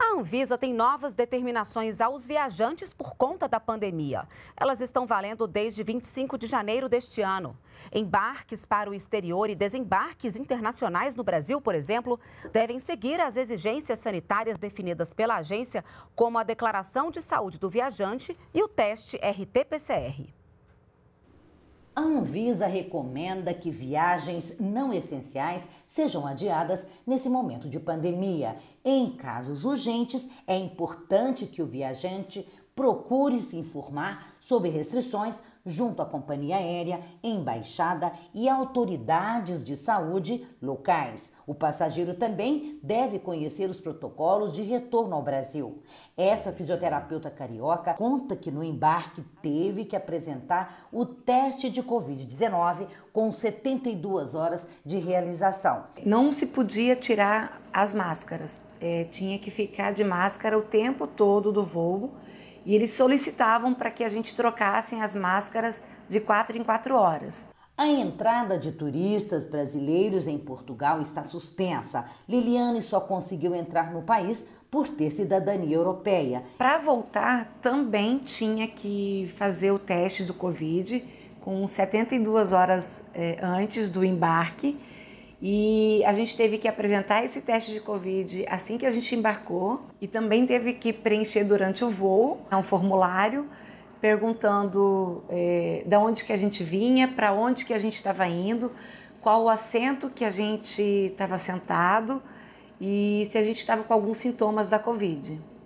A Anvisa tem novas determinações aos viajantes por conta da pandemia. Elas estão valendo desde 25 de janeiro deste ano. Embarques para o exterior e desembarques internacionais no Brasil, por exemplo, devem seguir as exigências sanitárias definidas pela agência, como a declaração de saúde do viajante e o teste RT-PCR. A Anvisa recomenda que viagens não essenciais sejam adiadas nesse momento de pandemia. Em casos urgentes, é importante que o viajante procure se informar sobre restrições junto à companhia aérea, embaixada e autoridades de saúde locais. O passageiro também deve conhecer os protocolos de retorno ao Brasil. Essa fisioterapeuta carioca conta que no embarque teve que apresentar o teste de Covid-19 com 72 horas de realização. Não se podia tirar as máscaras, é, tinha que ficar de máscara o tempo todo do voo e eles solicitavam para que a gente trocassem as máscaras de quatro em quatro horas. A entrada de turistas brasileiros em Portugal está suspensa. Liliane só conseguiu entrar no país por ter cidadania europeia. Para voltar, também tinha que fazer o teste do Covid com 72 horas eh, antes do embarque e a gente teve que apresentar esse teste de Covid assim que a gente embarcou e também teve que preencher durante o voo é um formulário perguntando é, da onde que a gente vinha, para onde que a gente estava indo, qual o assento que a gente estava sentado e se a gente estava com alguns sintomas da Covid.